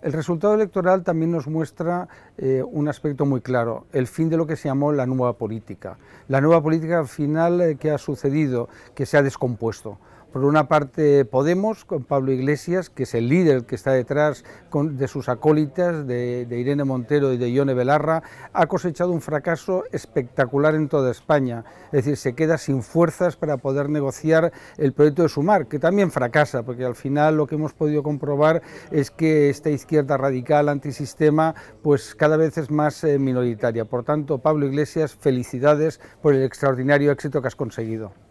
El resultado electoral también nos muestra eh, un aspecto muy claro, el fin de lo que se llamó la nueva política. La nueva política al final eh, que ha sucedido, que se ha descompuesto. Por una parte Podemos, con Pablo Iglesias, que es el líder que está detrás de sus acólitas, de, Irene Montero y de Ione Belarra, ha cosechado un fracaso espectacular en toda España. Es decir, se queda sin fuerzas para poder negociar el proyecto de Sumar, que también fracasa, porque al final lo que hemos podido comprobar es que esta izquierda radical antisistema pues cada vez es más eh, minoritaria. Por tanto, Pablo Iglesias, felicidades por el extraordinario éxito que has conseguido.